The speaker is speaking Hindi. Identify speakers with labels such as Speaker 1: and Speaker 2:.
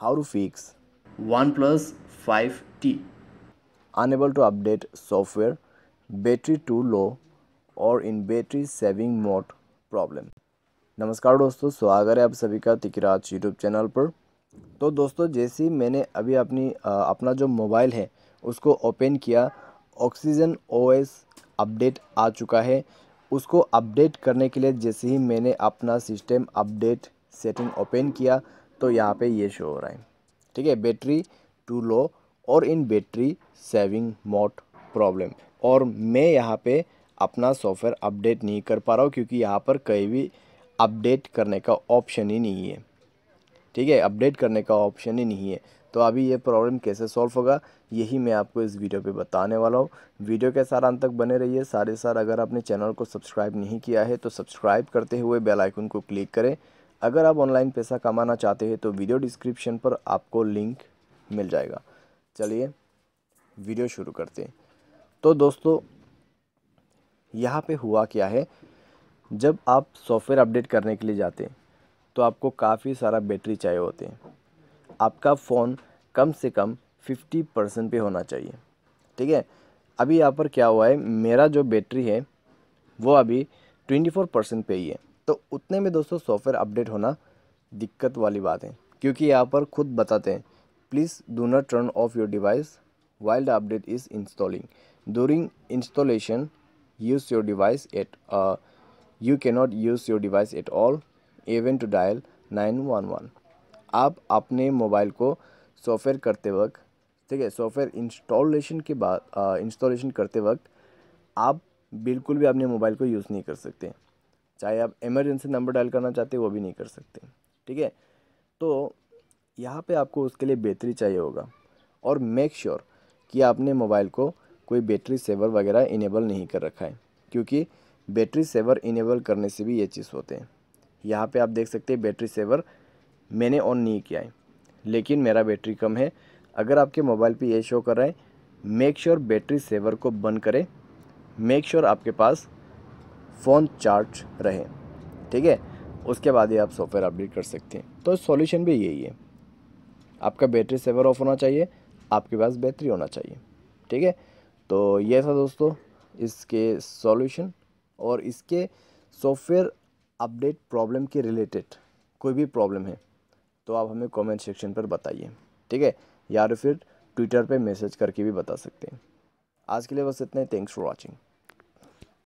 Speaker 1: how to fix OnePlus 5T. Unable to update software, battery too low और in battery saving mode problem नमस्कार दोस्तों स्वागत है आप सभी का तिकराज यूट्यूब चैनल पर तो दोस्तों जैसे ही मैंने अभी अपनी अपना जो मोबाइल है उसको ओपन किया ऑक्सीजन ओएस अपडेट आ चुका है उसको अपडेट करने के लिए जैसे ही मैंने अपना सिस्टम अपडेट सेटिंग ओपन किया तो यहाँ पे ये शो हो रहा है ठीक है बैटरी टू लो और in battery saving mode problem और मैं यहाँ पे अपना सॉफ्टवेयर अपडेट नहीं कर पा रहा हूँ क्योंकि यहाँ पर कहीं भी अपडेट करने का ऑप्शन ही नहीं है ठीक है अपडेट करने का ऑप्शन ही नहीं है तो अभी ये प्रॉब्लम कैसे सॉल्व होगा यही मैं आपको इस वीडियो पे बताने वाला हूँ वीडियो के सारा अंत तक बने रहिए सारे साथ अगर आपने चैनल को सब्सक्राइब नहीं किया है तो सब्सक्राइब करते हुए बेल आइकन को क्लिक करें अगर आप ऑनलाइन पैसा कमाना चाहते हैं तो वीडियो डिस्क्रिप्शन पर आपको लिंक मिल जाएगा चलिए वीडियो शुरू करते हैं तो दोस्तों यहाँ पे हुआ क्या है जब आप सॉफ्टवेयर अपडेट करने के लिए जाते हैं तो आपको काफ़ी सारा बैटरी चाहिए होते हैं आपका फ़ोन कम से कम फिफ्टी परसेंट पर होना चाहिए ठीक है अभी यहाँ पर क्या हुआ है मेरा जो बैटरी है वो अभी ट्वेंटी फोर परसेंट पे ही है तो उतने में दोस्तों सॉफ्टवेयर अपडेट होना दिक्कत वाली बात है क्योंकि यहाँ पर खुद बताते हैं please do not turn off your device while update is installing during installation use your device at you not use your device at all even to dial nine one one आप अपने मोबाइल को सॉफ्टवेयर करते वक्त ठीक है सॉफ्टवेयर इंस्टॉलेशन के बाद इंस्टॉलेशन uh, करते वक्त आप बिल्कुल भी अपने मोबाइल को यूज़ नहीं कर सकते चाहे आप इमरजेंसी नंबर डायल करना चाहते हो वो भी नहीं कर सकते ठीक है तो यहाँ पे आपको उसके लिए बैटरी चाहिए होगा और मेक श्योर sure कि आपने मोबाइल को कोई बैटरी सेवर वगैरह इनेबल नहीं कर रखा है क्योंकि बैटरी सेवर इनेबल करने से भी ये चीज़ होते हैं यहाँ पे आप देख सकते हैं बैटरी सेवर मैंने ऑन नहीं किया है लेकिन मेरा बैटरी कम है अगर आपके मोबाइल पे ये शो कर रहा है make sure sure battery saver को बंद करें मेक श्योर sure आपके पास फ़ोन चार्ज रहे ठीक है उसके बाद ही आप सॉफ्टवेयर अपडेट कर सकते हैं तो सॉल्यूशन भी यही है आपका बैटरी सेवर ऑफ होना चाहिए आपके पास बैटरी होना चाहिए ठीक है तो ये था दोस्तों इसके सॉल्यूशन और इसके सॉफ्टवेयर अपडेट प्रॉब्लम के रिलेटेड कोई भी प्रॉब्लम है तो आप हमें कमेंट सेक्शन पर बताइए ठीक है या तो फिर ट्विटर पे मैसेज करके भी बता सकते हैं आज के लिए बस इतना ही थैंक्स फॉर वॉचिंग